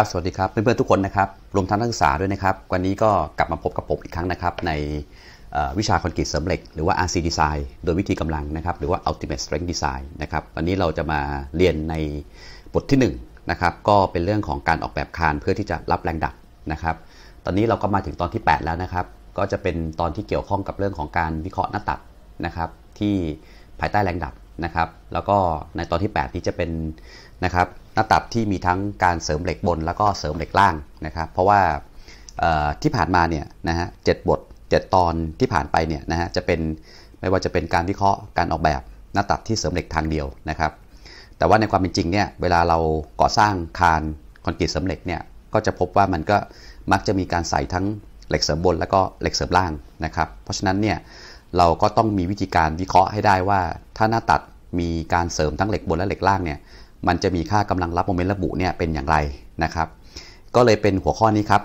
ครับ สวัสดีครับเพื่อนๆทุกคนนะครับ รวมทั้งนักศึกษาด้วยนะครับ วันนี้ก็กลับมาพบกับผมอีกครั้งนะครับ ในวิชาคอนกรีตเสริมเหล็ก หรือว่า RC Design โดยวิธีกำลังนะครับ หรือว่า Ultimate Strength Design นะครับวันนี้เราจะมาเรียนในบทที่1นะครับก็เป็นเรื่องของการออกแบบคานเพื่อที่จะรับแรงดักนะครับ ตอนนี้เราก็มาถึงตอนที่ 8 แล้วนะครับ ก็จะเป็นตอนที่เกี่ยวข้องกับเรื่องของการวิเคราะห์หน้าตัดนะครับที่ภายใต้แรงดักนะครับ แล้วก็ในตอนที่8นี้จะเป็นนะครับหน้าตับที่มีทั้งการเสริมเหล็กบนแล้วก็เสริมเหล็กล่างนะครับ เพราะว่าที่ผ่านมาเนี่ยนะฮะเบท7 ตอนที่ผ่านไปเนี่ยนะฮะจะเป็นไม่ว่าจะเป็นการวิเคราะห์การออกแบบหน้าตัดที่เสริมเหล็กทางเดียวนะครับ แต่ว่าในความเป็นจริงเนี่ยเวลาเราก่อสร้างคานคอนกรีตเสริมเหล็กเนี่ย ก็จะพบว่ามันก็มักจะมีการใส่ทั้งเหล็กเสริมบนแล้วก็เหล็กเสริมล่างนะครับ เพราะฉะนั้นเนี่ยเราก็ต้องมีวิธีการวิเคราะห์ให้ได้ว่า ถ้าหน้าตัดมีการเสริมทั้งเหล็กบนและเหล็กล่างเนี่ยมันจะมีค่ากำลังรับโมเมนต์ระบุเนี่ยเป็นอย่างไรนะครับ ก็เลยเป็นหัวข้อนี้ครับ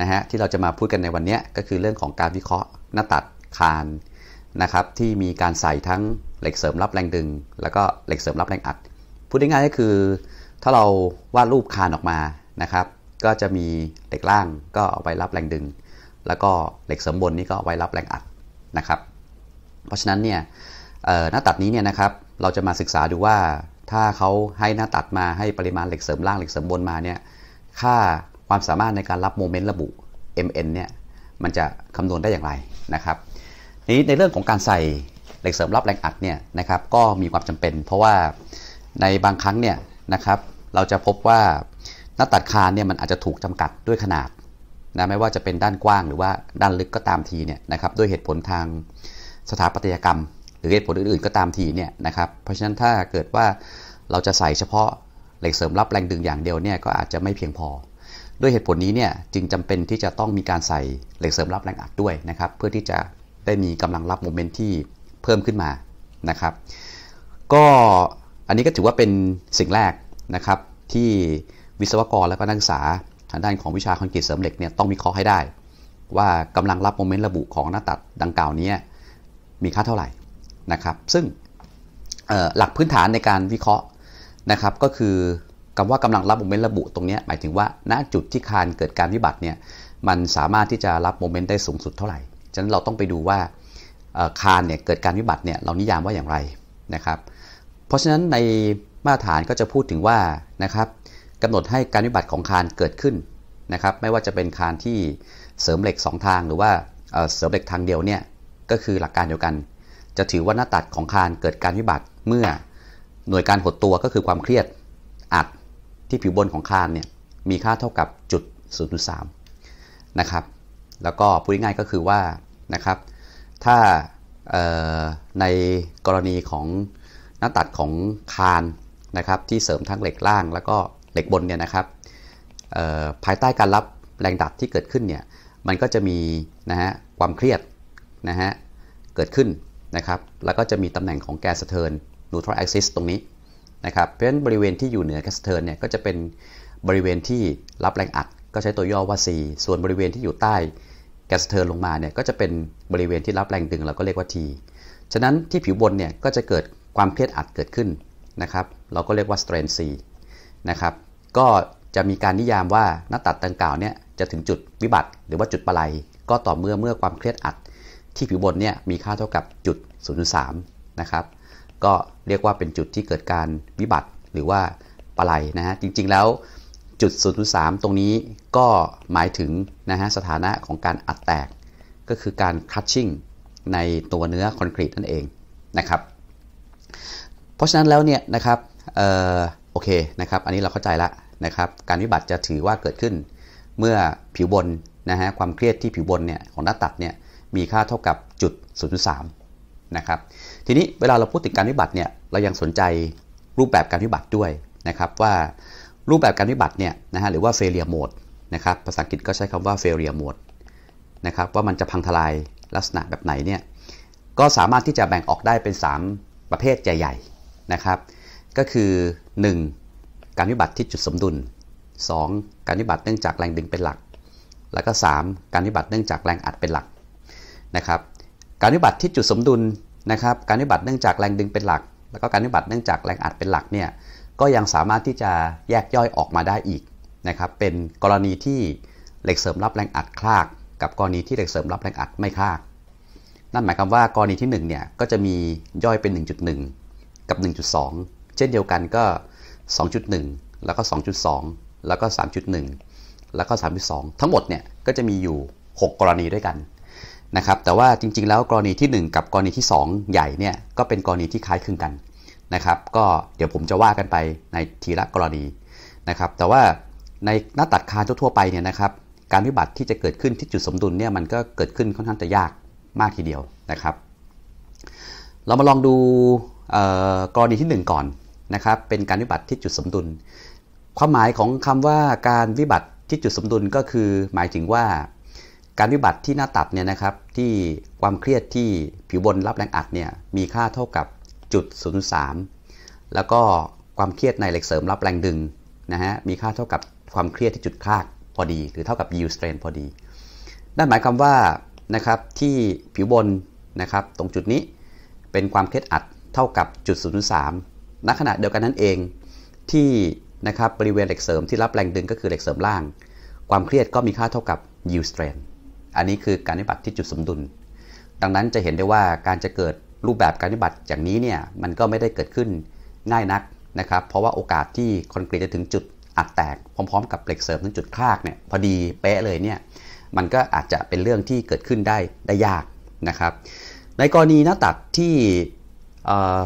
นะฮะที่เราจะมาพูดกันในวันนี้ก็คือเรื่องของการวิเคราะห์หน้าตัดคานนะครับ ที่มีการใส่ทั้งเหล็กเสริมรับแรงดึง แล้วก็เหล็กเสริมรับแรงอัด พูดง่ายๆก็คือ ถ้าเราวาดรูปคานออกมานะครับ ก็จะมีเหล็กล่างก็เอาไปรับแรงดึง แล้วก็เหล็กเสริมบนนี่ก็เอาไว้รับแรงอัดนะครับ เพราะฉะนั้นเนี่ยหน้าตัดนี้เนี่ยนะครับเราจะมาศึกษาดูว่าถ้าเขาให้หน้าตัดมาให้ปริมาณเหล็กเสริมล่างเหล็กเสริมบนมาเนี่ยค่าความสามารถในการรับโมเมนต์ระบุ mn เนี่ยมันจะคำนวณได้อย่างไรนะครับนี้ในเรื่องของการใส่เหล็กเสริมรับแรงอัดเนี่ยนะครับก็มีความจำเป็น เพราะว่าในบางครั้งเนี่ยนะครับเราจะพบว่าหน้าตัดคานเนี่ยมันอาจจะถูกจำกัดด้วยขนาดนะไม่ว่าจะเป็นด้านกว้างหรือว่าด้านลึกก็ตามทีเนี่ยนะครับด้วยเหตุผลทางสถาปัตยกรรมหรือเหตุผลอื่นๆก็ตามทีเนี่ยนะครับ เพราะฉะนั้นถ้าเกิดว่าเราจะใส่เฉพาะเหล็กเสริมรับแรงดึงอย่างเดียวเนี่ย ก็อาจจะไม่เพียงพอ ด้วยเหตุผลนี้เนี่ย จึงจำเป็นที่จะต้องมีการใส่เหล็กเสริมรับแรงอัดด้วยนะครับ เพื่อที่จะได้มีกำลังรับโมเมนต์ที่เพิ่มขึ้นมา นะครับ ก็อันนี้ก็ถือว่าเป็นสิ่งแรกนะครับ ที่วิศวกรและก็นักศึกษาทางด้านของวิชาคอนกรีตเสริมเหล็กเนี่ย ต้องมีข้อให้ได้ว่ากำลังรับโมเมนต์ระบุของหน้าตัดดังกล่าวนี้มีค่าเท่าไหร่นะครับ ซึ่งหลักพื้นฐานในการวิเคราะห์นะครับก็คือคำว่ากำลังรับโมเมนต์ระบุตรงนี้หมายถึงว่า ณจุดที่คานเกิดการวิบัติเนี่ยมันสามารถที่จะรับโมเมนต์ได้สูงสุดเท่าไหร่ ฉะนั้นเราต้องไปดูว่าคานเนี่ยเกิดการวิบัติเนี่ยเรานิยามว่าอย่างไรนะครับ เพราะฉะนั้นในมาตรฐานก็จะพูดถึงว่านะครับกำหนดให้การวิบัติของคานเกิดขึ้นนะครับไม่ว่าจะเป็นคานที่เสริมเหล็ก 2 ทาง หรือว่าเสริมเหล็กทางเดียวเนี่ยก็คือหลักการเดียวกันจะถือว่าหน้าตัดของคานเกิดการวิบัติเมื่อหน่วยการหดตัวก็คือความเครียดอัดที่ผิวบนของคานเนี่ยมีค่าเท่ากับจุด0.3นะครับแล้วก็พูดง่ายก็คือว่านะครับถ้าในกรณีของหน้าตัดของคานนะครับที่เสริมทั้งเหล็กล่างแล้วก็เหล็กบนเนี่ยนะครับภายใต้การรับแรงดัดที่เกิดขึ้นเนี่ยมันก็จะมีนะฮะความเครียดนะฮะเกิดขึ้นนะครับแล้วก็จะมีตำแหน่งของแกสเทินนูทรอลแอคซิสตรงนี้นะครับเพราะฉะนั้นบริเวณที่อยู่เหนือแกสเทินเนี่ยก็จะเป็นบริเวณที่รับแรงอัดก็ใช้ตัวย่อว่า C ส่วนบริเวณที่อยู่ใต้แกสเทินลงมาเนี่ยก็จะเป็นบริเวณที่รับแรงดึงเราก็เรียกว่า T ฉะนั้นที่ผิวบนเนี่ยก็จะเกิดความเครียดอัดเกิดขึ้นนะครับเราก็เรียกว่าสเตรน n C นะครับก็จะมีการนิยามว่าหน้าตัดดังกล่าวเนี่ยจะถึงจุดวิบัติหรือว่าจุดปลายก็ต่อเมื่อเมื่อความเครียดอัดที่ผิวบนเนี่ยมีค่าเท่ากับจุด0.3นะครับก็เรียกว่าเป็นจุดที่เกิดการวิบัติหรือว่าปลายนะฮะจริงๆแล้วจุด0.3ตรงนี้ก็หมายถึงนะฮะสถานะของการอัดแตกก็คือการคัตชิ่งในตัวเนื้อคอนกรีตนั่นเองนะครับ เพราะฉะนั้นแล้วเนี่ยนะครับออโอเคนะครับอันนี้เราเข้าใจละนะครับการวิบัติจะถือว่าเกิดขึ้นเมื่อผิวบนนะฮะความเครียดที่ผิวบนเนี่ยของหน้าตัดเนี่ยมีค่าเท่ากับจุด0.3นะครับ ทีนี้เวลาเราพูดถึงการวิบัติเนี่ย เรายังสนใจรูปแบบการวิบัติด้วยนะครับว่ารูปแบบการวิบัติเนี่ยนะฮะหรือว่า failure mode นะครับภาษาอังกฤษก็ใช้คำว่า failure mode นะครับว่ามันจะพังทลายลักษณะแบบไหนเนี่ยก็สามารถที่จะแบ่งออกได้เป็น 3 ประเภทใหญ่ๆนะครับก็คือ 1. การวิบัติที่จุดสมดุล 2. การวิบัติเนื่องจากแรงดึงเป็นหลัก แล้วก็ 3. การวิบัติเนื่องจากแรงอัดเป็นหลักนะครับการวิบัติที่จุดสมดุลนะครับ การวิบัติเนื่องจากแรงดึงเป็นหลัก แล้วก็การวิบัติเนื่องจากแรงอัดเป็นหลักเนี่ย ก็ยังสามารถที่จะแยกย่อยออกมาได้อีกนะครับ เป็นกรณีที่เหล็กเสริมรับแรงอัดคลาก กับกรณีที่เหล็กเสริมรับแรงอัดไม่คลาก นั่นหมายความว่ากรณีที่1เนี่ย ก็จะมีย่อยเป็น 1.1 กับ 1.2 เช่นเดียวกันก็ 2.1 แล้วก็ 2.2 แล้วก็ 3.1 แล้วก็ 3.2 ทั้งหมดเนี่ยก็จะมีอยู่ 6 กรณีด้วยกันนะครับแต่ว่าจริง ๆ แล้วกรณีที่ 1 กับกรณีที่ 2 ใหญ่เนี่ย ก็เป็นกรณีที่คล้ายคลึงกันนะครับก็เดี๋ยวผมจะว่ากันไปในทีละกรณีนะครับ แต่ว่าในหน้าตัดคานทั่วไปเนี่ยนะครับ การวิบัติที่จะเกิดขึ้นที่จุดสมดุลเนี่ย มันก็เกิดขึ้นค่อนข้างจะยากมากทีเดียวนะครับ เรามาลองดูกรณีที่ 1 ก่อนนะครับเป็นการวิบัติที่จุดสมดุล ความหมายของคำว่าการวิบัติที่จุดสมดุลก็คือ หมายถึงว่าการวิบัติที่หน้าตับเนี่ยนะครับ ที่ความเครียดที่ผิวบนรับแรงอัดเนี่ย มีค่าเท่ากับจุดศูนย์สามแล้วก็ความเครียดในเหล็กเสริมรับแรงดึงนะฮะ มีค่าเท่ากับความเครียดที่จุดคากพอดี หรือเท่ากับ yield strain พอดี นั่นหมายความว่านะครับ ที่ผิวบนนะครับตรงจุดนี้ เป็นความเครียดอัดเท่ากับจุดศูนย์สามณขณะเดียวกันนั่นเอง ที่นะครับบริเวณเหล็กเสริมที่รับแรงดึงก็คือเหล็กเสริมล่าง ความเครียดก็มีค่าเท่ากับ yield strain อันนี้คือการนิบัติที่จุดสมดุล ดังนั้นจะเห็นได้ว่าการจะเกิดรูปแบบการนิบัติอย่างนี้เนี่ย มันก็ไม่ได้เกิดขึ้นง่ายนักนะครับ เพราะว่าโอกาสที่คอนกรีตจะถึงจุดอัดแตก พร้อมๆ กับเหล็กเสริมถึงจุดคลากเนี่ยพอดีเป๊ะเลยเนี่ย มันก็อาจจะเป็นเรื่องที่เกิดขึ้นได้ ได้ยากนะครับ ในกรณีหน้าตักที่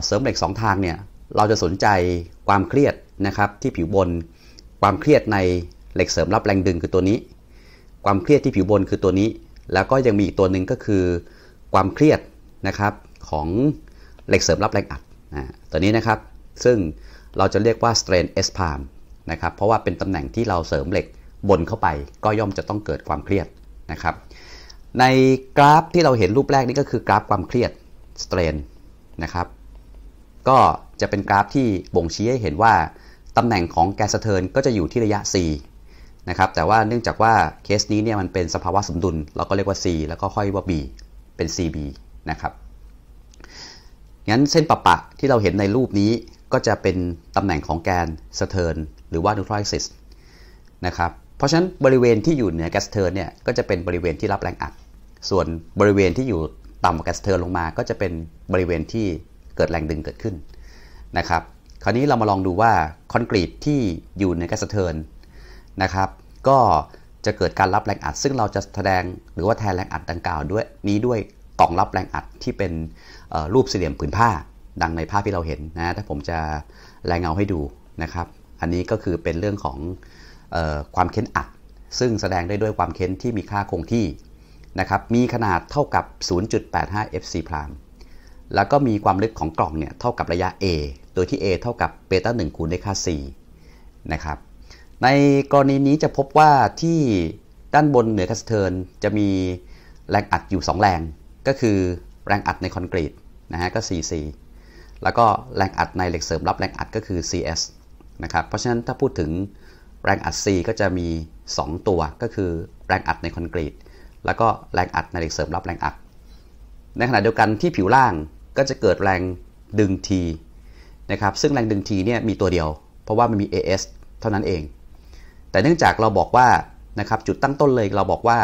เสริมเหล็ก 2 ทางเนี่ย เราจะสนใจความเครียดนะครับที่ผิวบนความเครียดในเหล็กเสริมรับแรงดึงคือตัวนี้ความเครียดที่ผิวบนคือตัวนี้ แล้วก็ยังมีอีกตัวหนึ่งก็คือ ความเครียดนะครับของเหล็กเสริมรับแรงอัดตัวนี้นะครับ ซึ่งเราจะเรียกว่า strain S palm นะครับเพราะว่าเป็นตำแหน่งที่เราเสริมเหล็กบนเข้าไป ก็ย่อมจะต้องเกิดความเครียดนะครับ ในกราฟที่เราเห็นรูปแรกนี่ก็คือกราฟความเครียด strain นะครับก็จะเป็นกราฟที่บ่งชี้ให้เห็นว่าตำแหน่งของแกนสเทินก็จะอยู่ที่ระยะ4นะครับแต่ว่าเนื่องจากว่าเคสนี้เนี่ยมันเป็นสภาวะสมดุล เราก็เรียกว่า C แล้วก็ค่อยว่า B เป็น CB นะครับงั้นเส้นปะปะที่เราเห็นในรูปนี้ก็จะเป็นตำแหน่งของแกนสเทิร์นหรือว่านูทรอยซิสนะครับ เพราะฉะนั้นบริเวณที่อยู่เหนือแกสเติร์นเนี่ยก็จะเป็นบริเวณที่รับแรงอัดส่วนบริเวณที่อยู่ต่ำกว่าแกสเติร์นลงมา ก็จะเป็นบริเวณที่เกิดแรงดึงเกิดขึ้นนะครับคราวนี้เรามาลองดูว่าคอนกรีตที่อยู่ในแกสเติร์นนะครับ ก็จะเกิดการรับแรงอัดซึ่งเราจะแสดงหรือว่าแทนแรงอัดดังกล่าวด้วยนี้ด้วย กล่องรับแรงอัดที่เป็นรูปสี่เหลี่ยมผืนผ้าดังในภาพที่เราเห็นนะถ้าผมจะแรงเงาให้ดูนะครับ อันนี้ก็คือเป็นเรื่องของออความเค้นอัดซึ่งแสดงได้ด้วยความเค้นที่มีค่าคงที่นะครับ มีขนาดเท่ากับ 0.85 fc พรามแล้วก็มีความลึกของกล่องเนี่ยเท่ากับระยะ a โดยที่ a เท่ากับเบต้า1คูณด้วยค่า c นะครับในกรณีนี้จะพบว่าที่ด้านบนเหนือคัสเทิร์นจะมีแรงอัดอยู่ 2 แรง ก็คือแรงอัดในคอนกรีตนะฮะก็ 4C แล้วก็แรงอัดในเหล็กเสริม รับแรงอัดก็คือ CS นะครับเพราะฉะนั้นถ้าพูดถึงแรงอัด C ก็จะมี 2 ตัว ก็คือแรงอัดในคอนกรีตแล้วก็แรงอัดในเหล็กเสริม รับแรงอัด ในขณะเดียวกันที่ผิวล่างก็จะเกิดแรงดึง T นะครับซึ่งแรงดึง T เนี่ยมีตัวเดียวเพราะว่ามันมี AS เท่านั้นเองแต่เนื่องจากเราบอกว่านะครับจุดตั้งต้นเลยเราบอกว่า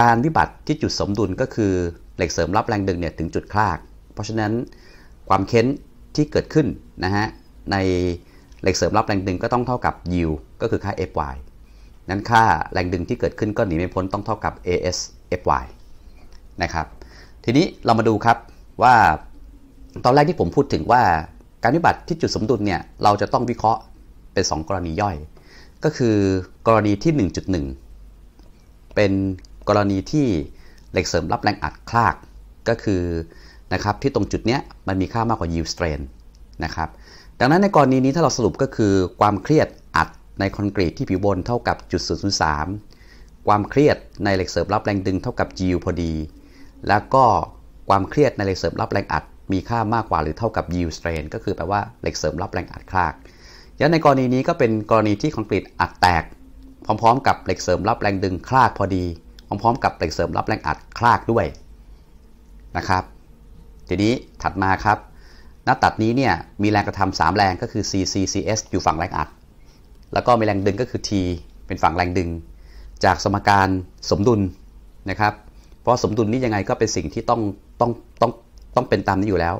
การวิบัติที่จุดสมดุลก็คือเหล็กเสริมรับแรงดึงเนี่ยถึงจุดคลาก เพราะฉะนั้นความเค้นที่เกิดขึ้นนะฮะในเหล็กเสริมรับแรงดึงก็ต้องเท่ากับ U ก็คือค่า fy นั้นค่าแรงดึงที่เกิดขึ้นก็หนีไม่พ้นต้องเท่ากับ as fy นะครับทีนี้เรามาดูครับว่าตอนแรกที่ผมพูดถึงว่าการวิบัติที่จุดสมดุลเนี่ยเราจะต้องวิเคราะห์เป็น 2 กรณีย่อยก็คือกรณีที่ 1.1 เป็นกรณีที่เหล็กเสริมรับแรงอัดคลากก็คือนะครับที่ตรงจุดเนี้ยมันมีค่ามากกว่า yield strain นะครับดังนั้นในกรณีนี้ถ้าเราสรุปก็คือความเครียดอัดในคอนกรีตที่ผิวบนเท่ากับจุด0.03ความเครียดในเหล็กเสริมรับแรงดึงเท่ากับ yield พอดีแล้วก็ความเครียดในเหล็กเสริม รับแรงอัดมีค่ามากกว่าหรือเท่ากับ yield strain ก็คือแปลว่าเหล็กเสริมรับแรงอัดคลากยันในกรณีนี้ก็เป็นกรณีที่คอนกรีตอัดแตก พร้อมๆ กับเหล็กเสริมรับแรงดึงคลากพอดีพร้อมๆ กับเหล็กเสริมรับแรงอัดคลากด้วยนะครับทีนี้ถัดมาครับหน้าตัดนี้เนี่ยมีแรงกระทำสามแรงก็คือ CCCS อยู่ฝั่งแรงอัด แล้วก็มีแรงดึงก็คือ T เป็นฝั่งแรงดึง จากสมการสมดุลนะครับเพราะสมดุลนี้ยังไงก็เป็นสิ่งที่ต้องต้องต้องต้องเป็นตามนี้อยู่แล้ว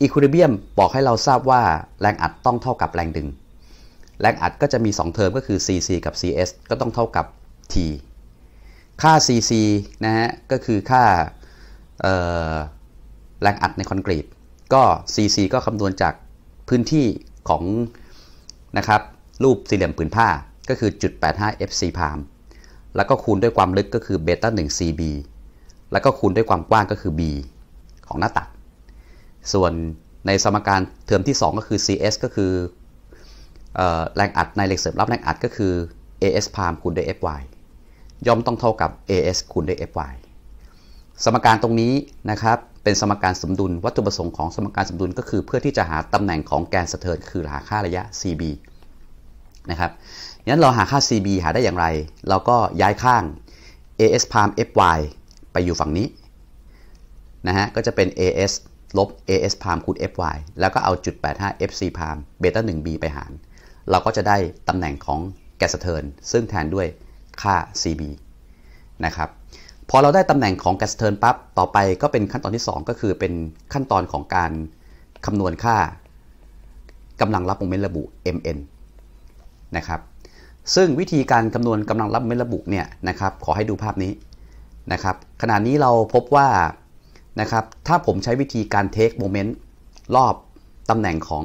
อีควิลิเบียมบอกให้เราทราบว่าแรงอัดต้องเท่ากับแรงดึงแรงอัดก็จะมี 2 เทอมก็คือ cc กับ cs ก็ต้องเท่ากับ t ค่า cc นะฮะ ก็คือค่าแรงอัดในคอนกรีต ก็ cc ก็คำนวณจากพื้นที่ของ นะครับ รูปสี่เหลี่ยมผืนผ้าก็คือจุด85 fc พามแล้วก็คูณด้วยความลึกก็คือเบต้า 1 cb แล้วก็คูณด้วยความกว้างก็คือ b ของหน้าตัด ส่วนในสมการเทอมที่ 2 ก็คือ cs ก็คือแรงอัดในเหล็กเสริมรับแรงอัดก็คือ AS พามคูณด้วย Fy ย่อมต้องเท่ากับ AS คูณด้วย Fy สมการตรงนี้นะครับ เป็นสมการสมดุล วัตถุประสงค์ของสมการสมดุลก็คือ เพื่อที่จะหาตำแหน่งของแกนสะเทิน คือหาค่าระยะ CB นะครับงั้นเราหาค่า CB หาได้อย่างไร เราก็ย้ายข้าง AS พาม Fy ไปอยู่ฝั่งนี้นะฮะ ก็จะเป็น AS ลบ AS พามคูณ Fy แล้วก็เอาจุด85 FC พามเบต้า 1B ไปหารเราก็จะได้ตำแหน่งของแกสเทิร์นซึ่งแทนด้วยค่า CB นะครับพอเราได้ตำแหน่งของแกสเทิร์นปั๊บต่อไปก็เป็นขั้นตอนที่ 2 ก็คือเป็นขั้นตอนของการคำนวณค่ากำลังรับโมเมนต์ระบุ MN นะครับซึ่งวิธีการคำนวณกำลังรับโมเมนต์ระบุเนี่ยนะครับขอให้ดูภาพนี้นะครับขณะนี้เราพบว่านะครับถ้าผมใช้วิธีการเทคโมเมนต์รอบตำแหน่งของ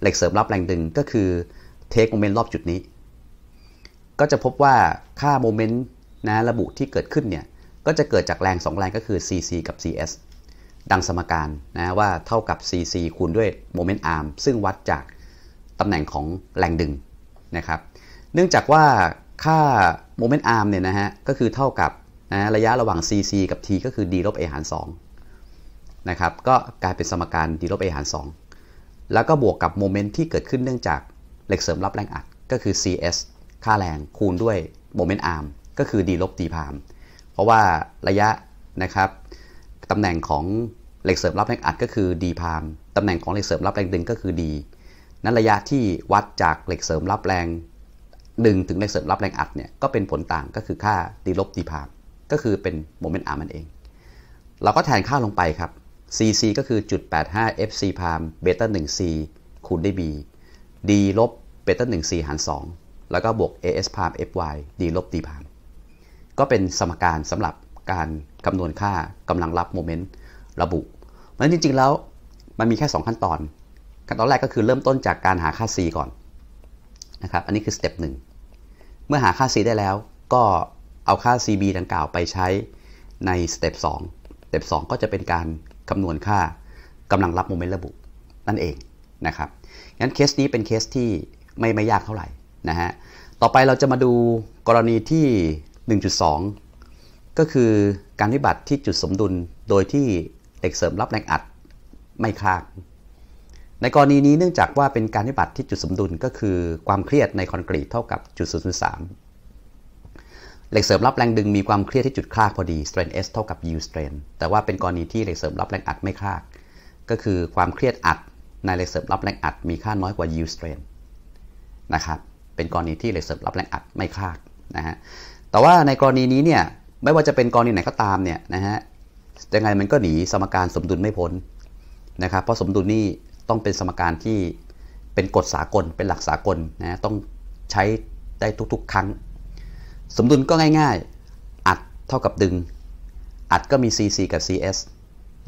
เหล็กเสริมรับแรงดึงก็คือเทคโมเมนต์รอบจุดนี้ ก็จะพบว่าค่าโมเมนต์นะระบุที่เกิดขึ้นเนี่ย ก็จะเกิดจากแรง 2 แรงก็คือ cc กับ cs ดังสมการนะว่าเท่ากับ cc คูณด้วยโมเมนต์อาร์มซึ่งวัดจากตำแหน่งของแรงดึงนะครับ เนื่องจากว่าค่าโมเมนต์อาร์มเนี่ยนะฮะ ก็คือเท่ากับนะระยะระหว่าง cc กับ t ก็คือ d ลบ a หาร2นะครับ ก็กลายเป็นสมการ d ลบ a หาร2แล้วก็บวกกับโมเมนต์ที่เกิดขึ้นเนื่องจากเหล็กเสริมรับแรงอัดก็คือ CS ค่าแรงคูณด้วยโมเมนต์อาร์มก็คือ d ลบ d พามเพราะว่าระยะนะครับตำแหน่งของเหล็กเสริมรับแรงอัด ก็คือ d พามตำแหน่งของเหล็กเสริมรับแรงดึงก็คือ d นั้นระยะที่วัดจากเหล็กเสริมรับแรงดึงถึงเหล็กเสริมรับแรงอัดเนี่ยก็เป็นผลต่างก็คือค่า d ลบ d พามก็คือเป็นโมเมนต์อาร์มมันเองเราก็แทนค่าลงไปครับ cc ก็คือจุด85 fc พามเบต้า 1c คูณด้วย b d ลบเบต้าหนึ่งสี่หารสองแล้วก็บวก as พารม fy d ลบ d พารมก็เป็นสมการสำหรับการคำนวณค่ากำลังรับโมเมนต์ระบุ เพราะฉะนั้นจริงๆแล้วมันมีแค่ 2 ขั้นตอนขั้นตอนแรกก็คือเริ่มต้นจากการหาค่า c ก่อนนะครับอันนี้คือสเต็ปหนึ่งเมื่อหาค่า c ได้แล้วก็เอาค่า cb ดังกล่าวไปใช้ในสเต็ปสองสเต็ปสองก็จะเป็นการคำนวณค่ากำลังรับโมเมนต์ระบุนั่นเองนะครับงั้นเคสนี้เป็นเคสที่ไม่ไม่ยากเท่าไหร่นะฮะ ต่อไปเราจะมาดูกรณีที่ 1.2 ก็คือการวิบัติที่จุดสมดุล โดยที่เหล็กเสริมรับแรงอัดไม่คลากในกรณีนี้เนื่องจากว่าเป็นการวิบัติที่จุดสมดุลก็คือความเครียดในคอนกรีตเท่ากับจุดศูนสามเหล็กเสริมรับแรงดึงมีความเครียดที่จุดคลากพอดี strain S เท่ากับ U strain แต่ว่าเป็นกรณีที่เหล็กเสริมรับแรงอัดไม่คลากก็คือความเครียดอัดในเลเซอร์รับแรงอัดมีค่าน้อยกว่า yield strain นะครับ เป็นกรณีที่เลเซอร์รับแรงอัดไม่คากนะฮะ แต่ว่าในกรณีนี้เนี่ย ไม่ว่าจะเป็นกรณีไหนก็ตามเนี่ยนะฮะ ยังไงมันก็หนีสมการสมดุลไม่พ้นนะครับ เพราะสมดุลนี่ ต้องเป็นสมการที่เป็นกฎสากลเป็นหลักสากลนะต้องใช้ได้ทุกๆ ครั้ง สมดุลก็ง่ายๆ อัดเท่ากับดึง อัดก็มี cc กับ cs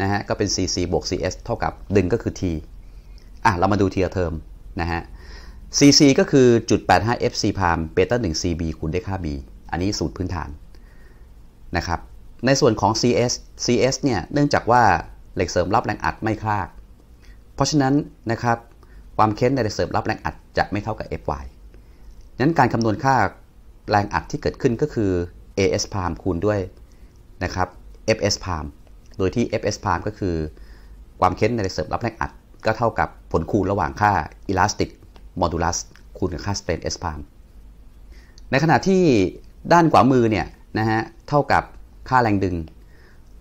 นะฮะ ก็เป็น cc บวก cs เท่ากับดึงก็คือ t อ่ะ เรามาดูเทียเทอมนะฮะ CC ก็คือจุด85 FC พามเบต้า1 CB คูณด้วยค่า B อันนี้สูตรพื้นฐาน นะครับ ในส่วนของ CS CS เนี่ยเนื่องจากว่าเหล็กเสริมรับแรงอัดไม่คลาก เพราะฉะนั้นนะครับ ความเค้นในเหล็กเสริมรับแรงอัดจะไม่เท่ากับ Fy นั้นการคำนวณค่าแรงอัดที่เกิดขึ้นก็คือ AS พามคูณด้วยนะครับ FS พามโดยที่ FS พามก็คือความเค้นในเหล็กเสริม รับแรงอัดก็เท่ากับผลคูณระหว่างค่า elastic modulus คูณกับค่า strain s prime ในขณะที่ด้านขวามือเนี่ยนะฮะเท่ากับค่าแรงดึง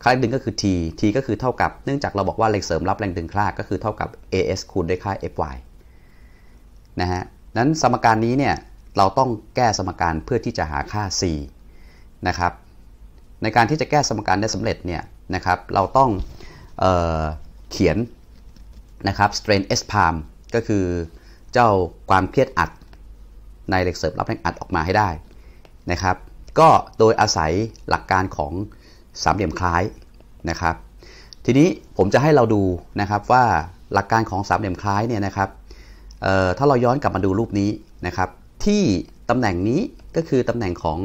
ค่าแรงดึงก็คือ t t ก็คือเท่ากับเนื่องจากเราบอกว่าแรงเสริมรับแรงดึงคลากก็คือเท่ากับ as คูณด้วยค่า fy นะฮะนั้นสมการนี้เนี่ย เราต้องแก้สมการเพื่อที่จะหาค่า c นะครับ ในการที่จะแก้สมการได้สำเร็จเนี่ยนะครับเราต้องเออเขียนนะครับ strain S palm ก็คือเจ้าความเครียดอัดในเหล็กเสริมรับแรงอัดออกมาให้ได้นะครับ ก็โดยอาศัยหลักการของสามเหลี่ยมคล้ายนะครับ ทีนี้ผมจะให้เราดูนะครับว่าหลักการของสามเหลี่ยมคล้ายเนี่ยนะครับถ้าเราย้อนกลับมาดูรูปนี้นะครับที่ตำแหน่งนี้ก็คือตำแหน่งของ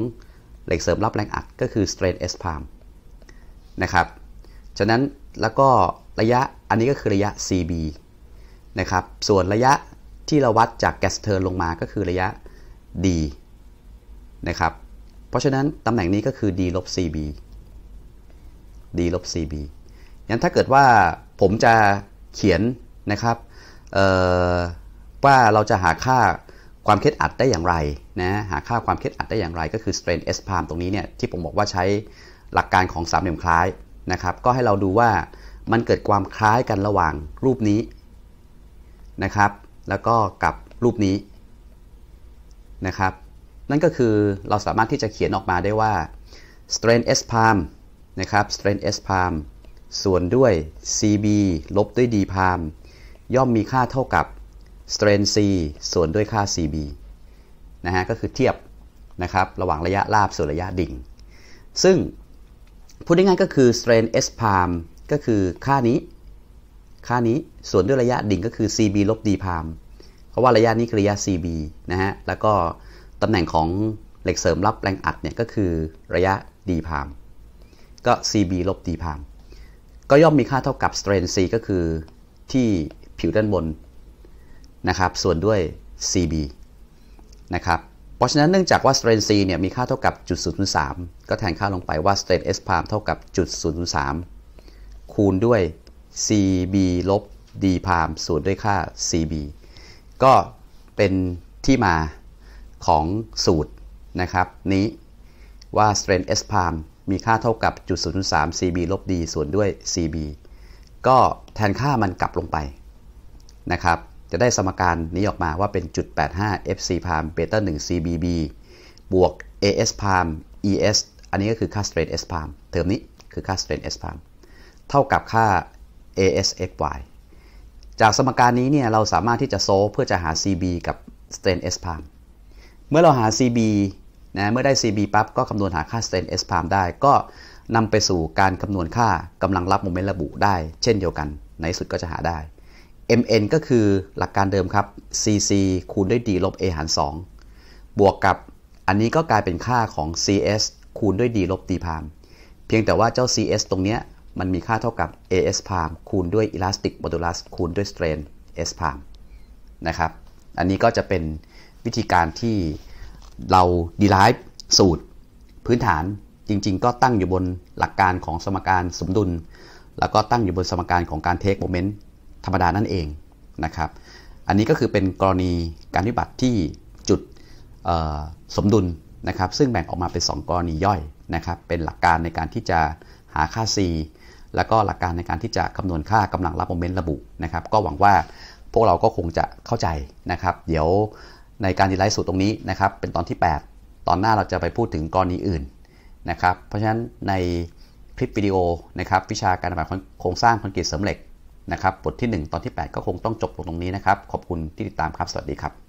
เหล็กเสริมรับแรงอัดก็คือ strain S palm นะครับฉะนั้นแล้วก็ระยะ อันนี้ก็คือระยะ CB นะครับ ส่วนระยะที่เราวัดจากแกสเทอร์ลงมาก็คือระยะ D นะครับ เพราะฉะนั้นตำแหน่งนี้ก็คือ D ลบ CB D ลบ CB งั้นถ้าเกิดว่าผมจะเขียนนะครับว่าเราจะหาค่าความเคล็ดอัดได้อย่างไรนะหาค่าความเคล็ดอัดได้อย่างไรก็คือ strain S prime ตรงนี้เนี่ยที่ผมบอกว่าใช้หลักการของสามเหลี่ยมคล้ายนะครับก็ให้เราดูว่ามันเกิดความคล้ายกันระหว่างรูปนี้ นะครับ แล้วก็กับรูปนี้ นะครับ นั่นก็คือเราสามารถที่จะเขียนออกมาได้ว่า strain s p a l m นะครับ strain s p a l m ส่วนด้วย cb ลบด้วย d p a l m ย่อมมีค่าเท่ากับ strain c ส่วนด้วยค่า cb นะฮะ ก็คือเทียบนะครับ ระหว่างระยะราบส่วนระยะดิ่ง ซึ่งพูดง่ายๆก็คือ strain s p a l m ก็คือค่านี้ ค่านี้ ส่วนด้วยระยะดิ่งก็คือ cb ลบ d พามเพราะว่าระยะนี้คือระยะ cb นะฮะ แล้วก็ตำแหน่งของเหล็กเสริมรับแรงอัดเนี่ยก็คือระยะ d พามก็ cb ลบ d พามก็ย่อมมีค่าเท่ากับ strain c ก็คือที่ผิวด้านบน นะครับ ส่วนด้วย cb นะครับ เพราะฉะนั้นเนื่องจากว่า strain C เนี่ยมีค่าเท่ากับ 0.03ก็แทนค่าลงไปว่า strain S พามเท่ากับ0.03คูณด้วย cb ลบ d พามส่วนด้วยค่า cb ก็เป็นที่มาของสูตรนะครับ นี้ว่า s t r a i n s พามมีค่าเท่ากับจุด0.3 cb ลบ d ส่วนด้วย cb ก็แทนค่ามันกลับลงไปนะครับ จะได้สมการนี้ออกมาว่าเป็นจุด85 fc พามเบต้า1 cbb บวก as พาม es อันนี้ก็คือค่า s t r a i n s พามเทอมนี้คือค่า s t r a i n s พามเท่ากับค่า ASXY จากสมการนี้เนี่ยเราสามารถที่จะโซลเพื่อจะหา CB กับ strain S prime เมื่อเราหา CB นะเมื่อได้ CB ปั๊บก็คำนวณหาค่า strain S prime ได้ ก็นำไปสู่การคำนวณค่ากำลังรับโมเมนต์ระบุได้เช่นเดียวกันในสุดก็จะหาได้ mn ก็คือหลักการเดิมครับ cc คูณด้วย d ลบ a หาร 2 บวกกับอันนี้ก็กลายเป็นค่าของ cs คูณด้วย d ลบ d พามเพียงแต่ว่าเจ้า cs ตรงเนี้ยมันมีค่าเท่ากับ as p r i m คูณด้วย elastic modulus คูณด้วย strain s p r i m นะครับ อันนี้ก็จะเป็นวิธีการที่เรา derive สูตรพื้นฐานจริง ๆ ก็ตั้งอยู่บนหลักการของสมการสมดุล แล้วก็ตั้งอยู่บนสมการของการ take moment ธรรมดานั่นเองนะครับ อันนี้ก็คือเป็นกรณีการวิบัติที่จุดสมดุลนะครับซึ่งแบ่งออกมาเป็น 2 กรณีย่อยนะครับเป็นหลักการในการที่จะหาค่า c แล้วก็หลักการในการที่จะคำนวณค่ากำลังรับโมเมนต์ระบุนะครับ ก็หวังว่าพวกเราก็คงจะเข้าใจนะครับ เดี๋ยวในการดีไลท์สูตรตรงนี้นะครับเป็นตอนที่ 8 ตอนหน้าเราจะไปพูดถึงกรณีอื่นนะครับเพราะฉะนั้นในคลิปวิดีโอนะครับวิชาการออกแบบโครงสร้างคอนกรีตเสริมเหล็กนะครับ บทที่ 1 ตอนที่ 8 ก็คงต้องจบลงตรงนี้นะครับขอบคุณที่ติดตามครับสวัสดีครับ